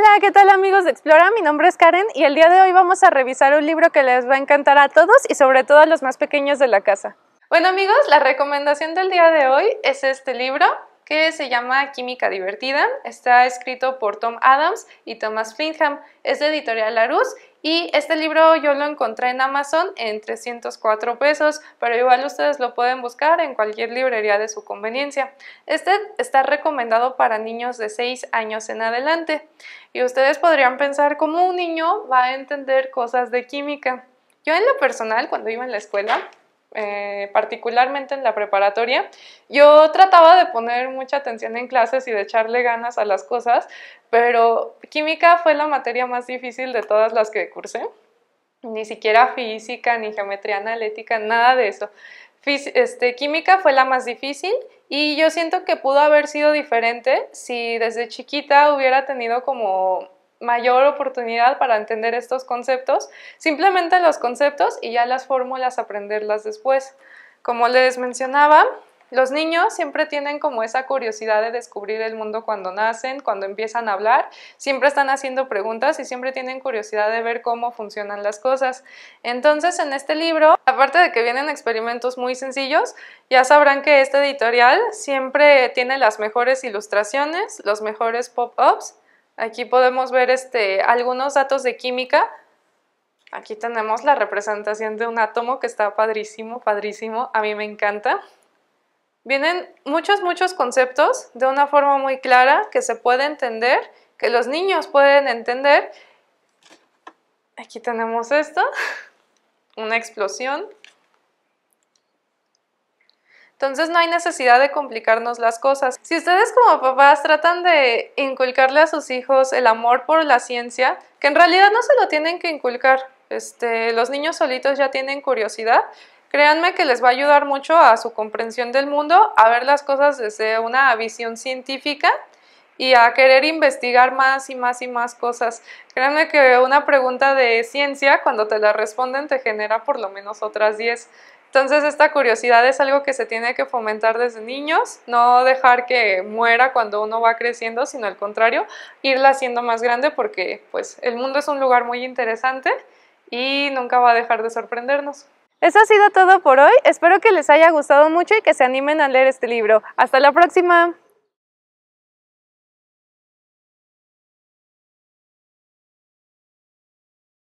Hola, ¿qué tal amigos de Explora? Mi nombre es Karen y el día de hoy vamos a revisar un libro que les va a encantar a todos y sobre todo a los más pequeños de la casa. Bueno amigos, la recomendación del día de hoy es este libro que se llama Química Divertida. Está escrito por Tom Adams y Thomas Finham. Es de Editorial Larus y este libro yo lo encontré en Amazon en 304 pesos, pero igual ustedes lo pueden buscar en cualquier librería de su conveniencia. Este está recomendado para niños de 6 años en adelante. Y ustedes podrían pensar cómo un niño va a entender cosas de química. Yo en lo personal, cuando iba en la escuela, eh, particularmente en la preparatoria, yo trataba de poner mucha atención en clases y de echarle ganas a las cosas, pero química fue la materia más difícil de todas las que cursé. Ni siquiera física, ni geometría analítica, nada de eso. este, química fue la más difícil y yo siento que pudo haber sido diferente si desde chiquita hubiera tenido como mayor oportunidad para entender estos conceptos, simplemente los conceptos y ya las fórmulas aprenderlas después. Como les mencionaba, los niños siempre tienen como esa curiosidad de descubrir el mundo cuando nacen, cuando empiezan a hablar, siempre están haciendo preguntas y siempre tienen curiosidad de ver cómo funcionan las cosas. Entonces en este libro, aparte de que vienen experimentos muy sencillos, ya sabrán que este editorial siempre tiene las mejores ilustraciones, los mejores pop-ups, Aquí podemos ver este, algunos datos de química. Aquí tenemos la representación de un átomo que está padrísimo, padrísimo, a mí me encanta. Vienen muchos, muchos conceptos de una forma muy clara que se puede entender, que los niños pueden entender. Aquí tenemos esto, una explosión, entonces no hay necesidad de complicarnos las cosas. Si ustedes como papás tratan de inculcarle a sus hijos el amor por la ciencia, que en realidad no se lo tienen que inculcar, este, los niños solitos ya tienen curiosidad, créanme que les va a ayudar mucho a su comprensión del mundo, a ver las cosas desde una visión científica y a querer investigar más y más y más cosas. Créanme que una pregunta de ciencia, cuando te la responden, te genera por lo menos otras 10. Entonces esta curiosidad es algo que se tiene que fomentar desde niños, no dejar que muera cuando uno va creciendo, sino al contrario, irla haciendo más grande porque pues el mundo es un lugar muy interesante y nunca va a dejar de sorprendernos. Eso ha sido todo por hoy, espero que les haya gustado mucho y que se animen a leer este libro. Hasta la próxima.